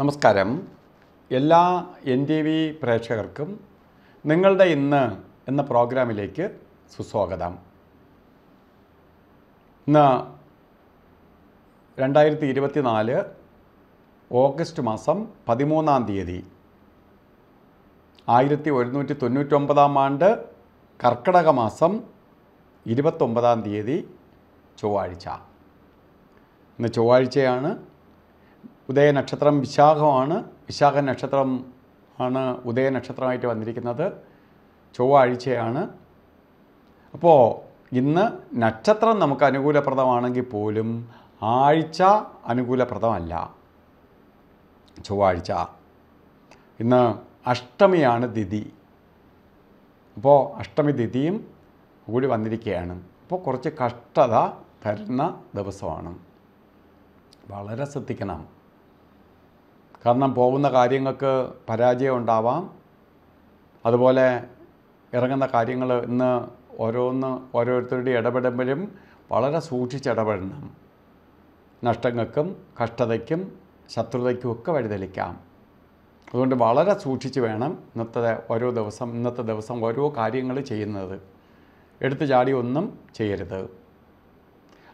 നമസ്കാരം എല്ലാ N T V പ്രേക്ഷകർക്കും നിങ്ങളുടെ ഇന്ന് എന്ന പ്രോഗ്രാമിലേക്ക് സുസ്വാഗതം ഇന്ന് രണ്ടായിരത്തി ഇരുപത്തി നാല് ഓഗസ്റ്റ് മാസം പതിമൂന്നാം തീയതി ആയിരത്തി ഒരുന്നൂറ്റി തൊണ്ണൂറ്റൊമ്പതാം ആണ്ട് കർക്കിടക മാസം ഇരുപത്തൊമ്പതാം തീയതി ചൊവ്വാഴ്ച ഇന്ന് ചൊവ്വാഴ്ചയാണ് ഉദയനക്ഷത്രം വിശാഖമാണ് വിശാഖ നക്ഷത്രം ആണ് ഉദയനക്ഷത്രമായിട്ട് വന്നിരിക്കുന്നത് ചൊവ്വാഴ്ചയാണ് അപ്പോൾ ഇന്ന് നക്ഷത്രം നമുക്ക് അനുകൂലപ്രദമാണെങ്കിൽ പോലും ആഴ്ച അനുകൂലപ്രദമല്ല ചൊവ്വാഴ്ച ഇന്ന് അഷ്ടമിയാണ് തിഥി അപ്പോൾ അഷ്ടമി തിഥിയും കൂടി വന്നിരിക്കുകയാണ് അപ്പോൾ കുറച്ച് കഷ്ടത തരുന്ന ദിവസമാണ് വളരെ ശ്രദ്ധിക്കണം കാരണം പോകുന്ന കാര്യങ്ങൾക്ക് പരാജയം ഉണ്ടാവാം അതുപോലെ ഇറങ്ങുന്ന കാര്യങ്ങൾ ഇന്ന് ഓരോന്ന് ഓരോരുത്തരുടെ ഇടപെടുമ്പോഴും വളരെ സൂക്ഷിച്ച് ഇടപെടണം നഷ്ടങ്ങൾക്കും കഷ്ടതയ്ക്കും ശത്രുതയ്ക്കും ഒക്കെ വഴിതെളിക്കാം അതുകൊണ്ട് വളരെ സൂക്ഷിച്ച് വേണം ഇന്നത്തെ ഓരോ ദിവസം ഇന്നത്തെ ദിവസം ഓരോ കാര്യങ്ങൾ ചെയ്യുന്നത് എടുത്തു ചാടി ഒന്നും ചെയ്യരുത്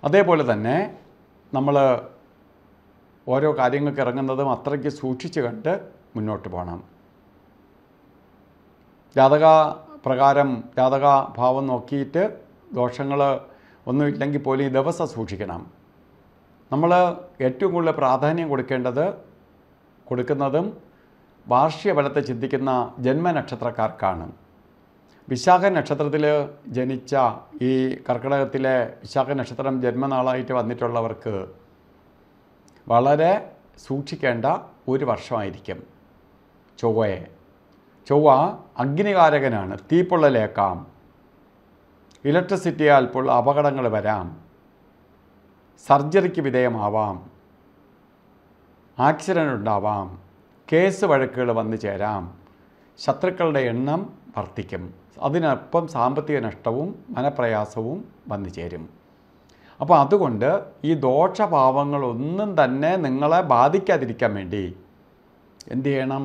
അതേപോലെ തന്നെ നമ്മൾ ഓരോ കാര്യങ്ങൾക്ക് ഇറങ്ങുന്നതും അത്രയ്ക്ക് സൂക്ഷിച്ച് കണ്ട് മുന്നോട്ട് പോകണം ജാതക പ്രകാരം ജാതക ഭാവം നോക്കിയിട്ട് ദോഷങ്ങൾ ഒന്നുമില്ലെങ്കിൽ പോലും ഈ ദിവസം സൂക്ഷിക്കണം നമ്മൾ ഏറ്റവും കൂടുതൽ പ്രാധാന്യം കൊടുക്കേണ്ടത് കൊടുക്കുന്നതും വാർഷികഫലത്തെ ചിന്തിക്കുന്ന ജന്മനക്ഷത്രക്കാർക്കാണ് വിശാഖ നക്ഷത്രത്തിൽ ജനിച്ച ഈ കർക്കിടകത്തിലെ വിശാഖ നക്ഷത്രം ജന്മനാളായിട്ട് വന്നിട്ടുള്ളവർക്ക് വളരെ സൂക്ഷിക്കേണ്ട ഒരു വർഷമായിരിക്കും ചൊവ്വയെ ചൊവ്വ അഗ്നികാരകനാണ് തീപ്പൊള്ളലേക്കാം ഇലക്ട്രിസിറ്റിയാൽ ഇപ്പോൾ അപകടങ്ങൾ വരാം സർജറിക്ക് വിധേയമാവാം ആക്സിഡൻ്റ് ഉണ്ടാവാം കേസ് വഴക്കുകൾ വന്നു ചേരാം ശത്രുക്കളുടെ എണ്ണം വർദ്ധിക്കും അതിനൊപ്പം സാമ്പത്തിക നഷ്ടവും മനപ്രയാസവും വന്നു ചേരും അപ്പോൾ അതുകൊണ്ട് ഈ ദോഷഭാവങ്ങളൊന്നും തന്നെ നിങ്ങളെ ബാധിക്കാതിരിക്കാൻ വേണ്ടി എന്തു ചെയ്യണം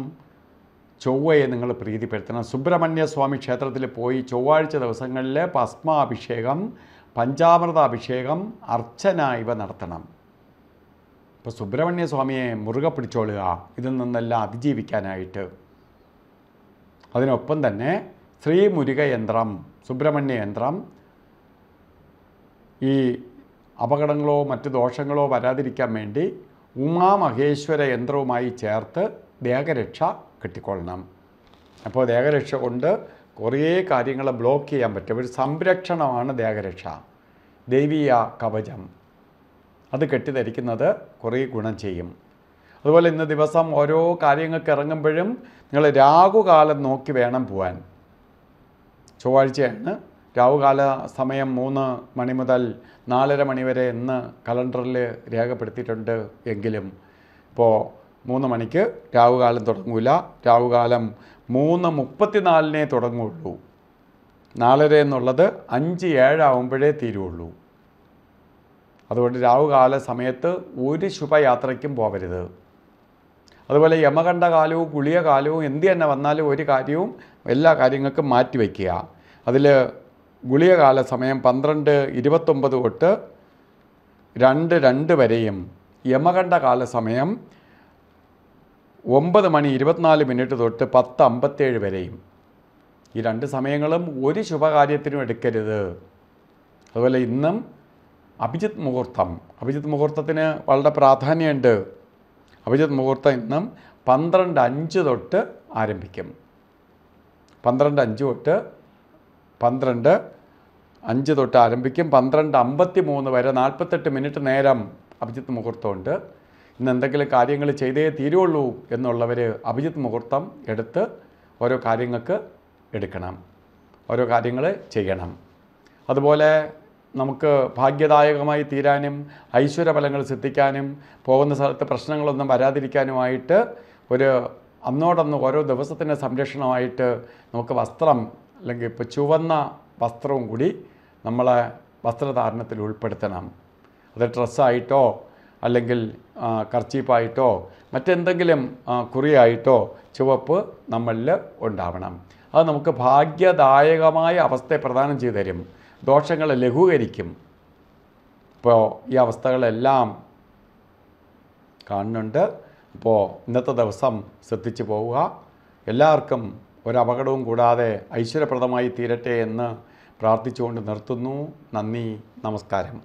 ചൊവ്വയെ നിങ്ങൾ പ്രീതിപ്പെടുത്തണം സുബ്രഹ്മണ്യ സ്വാമി ക്ഷേത്രത്തിൽ പോയി ചൊവ്വാഴ്ച ദിവസങ്ങളിൽ ഭസ്മാഭിഷേകം പഞ്ചാമൃത അഭിഷേകം അർച്ചന ഇവ നടത്തണം ഇപ്പോൾ സുബ്രഹ്മണ്യ സ്വാമിയെ മുറുകെ പിടിച്ചോളുക ഇതിൽ നിന്നെല്ലാം അതിജീവിക്കാനായിട്ട് അതിനൊപ്പം തന്നെ ശ്രീമുരുക യന്ത്രം സുബ്രഹ്മണ്യ യന്ത്രം ഈ അപകടങ്ങളോ മറ്റ് ദോഷങ്ങളോ വരാതിരിക്കാൻ വേണ്ടി ഉമാമഹേശ്വര യന്ത്രവുമായി ചേർത്ത് ദേഹരക്ഷ കെട്ടിക്കൊള്ളണം അപ്പോൾ ദേഹരക്ഷ കൊണ്ട് കുറേ കാര്യങ്ങളെ ബ്ലോക്ക് ചെയ്യാൻ പറ്റും ഒരു സംരക്ഷണമാണ് ദേഹരക്ഷ ദൈവീയ കവചം അത് കെട്ടിധരിക്കുന്നത് കുറേ ഗുണം ചെയ്യും അതുപോലെ ഇന്ന് ദിവസം ഓരോ കാര്യങ്ങൾക്ക് ഇറങ്ങുമ്പോഴും നിങ്ങൾ രാഹുകാലം നോക്കി വേണം പോവാൻ ചൊവ്വാഴ്ചയാണ് രാവുകാല സമയം മൂന്ന് മണി മുതൽ നാലര മണിവരെ വരെ ഇന്ന് കലണ്ടറിൽ രേഖപ്പെടുത്തിയിട്ടുണ്ട് എങ്കിലും ഇപ്പോൾ മൂന്ന് മണിക്ക് രാവുകാലം തുടങ്ങൂല രാവുകാലം മൂന്ന് മുപ്പത്തിനാലിനെ തുടങ്ങുകയുള്ളൂ നാലര എന്നുള്ളത് അഞ്ച് ഏഴാവുമ്പോഴേ തീരുള്ളൂ അതുകൊണ്ട് രാവുകാല സമയത്ത് ഒരു ശുഭയാത്രയ്ക്കും പോവരുത് അതുപോലെ യമകണ്ഠകാലവും കാലവും കാലവും എന്ത് തന്നെ വന്നാലും ഒരു കാര്യവും എല്ലാ കാര്യങ്ങൾക്കും മാറ്റി അതിൽ ഗുളികകാല സമയം പന്ത്രണ്ട് ഇരുപത്തൊമ്പത് തൊട്ട് രണ്ട് രണ്ട് വരെയും യമകണ്ഠ കാല സമയം ഒമ്പത് മണി ഇരുപത്തിനാല് മിനിറ്റ് തൊട്ട് പത്ത് അമ്പത്തേഴ് വരെയും ഈ രണ്ട് സമയങ്ങളും ഒരു ശുഭകാര്യത്തിനും എടുക്കരുത് അതുപോലെ ഇന്നും അഭിജിത് മുഹൂർത്തം അഭിജിത് മുഹൂർത്തത്തിന് വളരെ പ്രാധാന്യമുണ്ട് അഭിജിത് മുഹൂർത്തം ഇന്നും പന്ത്രണ്ട് അഞ്ച് തൊട്ട് ആരംഭിക്കും പന്ത്രണ്ട് അഞ്ച് തൊട്ട് പന്ത്രണ്ട് അഞ്ച് തൊട്ട് ആരംഭിക്കും പന്ത്രണ്ട് അമ്പത്തി മൂന്ന് വരെ നാൽപ്പത്തെട്ട് മിനിറ്റ് നേരം അഭിജിത്ത് മുഹൂർത്തമുണ്ട് ഇന്ന് എന്തെങ്കിലും കാര്യങ്ങൾ ചെയ്തേ തീരുള്ളൂ എന്നുള്ളവർ അഭിജിത്ത് മുഹൂർത്തം എടുത്ത് ഓരോ കാര്യങ്ങൾക്ക് എടുക്കണം ഓരോ കാര്യങ്ങൾ ചെയ്യണം അതുപോലെ നമുക്ക് ഭാഗ്യദായകമായി തീരാനും ഐശ്വര്യഫലങ്ങൾ സിദ്ധിക്കാനും പോകുന്ന സ്ഥലത്ത് പ്രശ്നങ്ങളൊന്നും വരാതിരിക്കാനുമായിട്ട് ഒരു അന്നോടന്ന് ഓരോ ദിവസത്തിൻ്റെ സംരക്ഷണമായിട്ട് നമുക്ക് വസ്ത്രം അല്ലെങ്കിൽ ഇപ്പോൾ ചുവന്ന വസ്ത്രവും കൂടി നമ്മളെ വസ്ത്രധാരണത്തിൽ ഉൾപ്പെടുത്തണം അത് ഡ്രസ്സായിട്ടോ അല്ലെങ്കിൽ കർച്ചീപ്പായിട്ടോ മറ്റെന്തെങ്കിലും കുറിയായിട്ടോ ചുവപ്പ് നമ്മളിൽ ഉണ്ടാവണം അത് നമുക്ക് ഭാഗ്യദായകമായ അവസ്ഥയെ പ്രദാനം ചെയ്തു തരും ദോഷങ്ങളെ ലഘൂകരിക്കും ഇപ്പോൾ ഈ അവസ്ഥകളെല്ലാം കാണുന്നുണ്ട് അപ്പോൾ ഇന്നത്തെ ദിവസം ശ്രദ്ധിച്ചു പോവുക എല്ലാവർക്കും ഒരപകടവും കൂടാതെ ഐശ്വര്യപ്രദമായി തീരട്ടെ എന്ന് പ്രാർത്ഥിച്ചുകൊണ്ട് നിർത്തുന്നു നന്ദി നമസ്കാരം